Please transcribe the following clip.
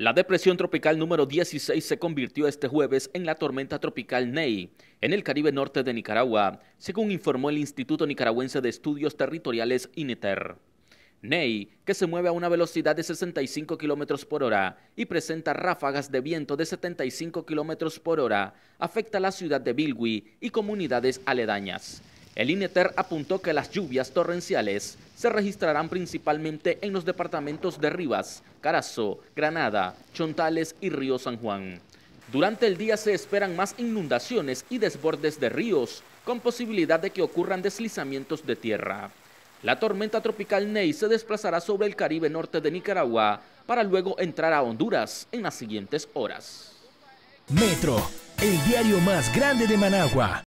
La depresión tropical número 16 se convirtió este jueves en la tormenta tropical Ney, en el Caribe norte de Nicaragua, según informó el Instituto Nicaragüense de Estudios Territoriales INETER. Ney, que se mueve a una velocidad de 65 km por hora y presenta ráfagas de viento de 75 km por hora, afecta a la ciudad de Bilwi y comunidades aledañas. El INETER apuntó que las lluvias torrenciales se registrarán principalmente en los departamentos de Rivas, Carazo, Granada, Chontales y Río San Juan. Durante el día se esperan más inundaciones y desbordes de ríos, con posibilidad de que ocurran deslizamientos de tierra. La tormenta tropical Ney se desplazará sobre el Caribe norte de Nicaragua para luego entrar a Honduras en las siguientes horas. Metro, el diario más grande de Managua.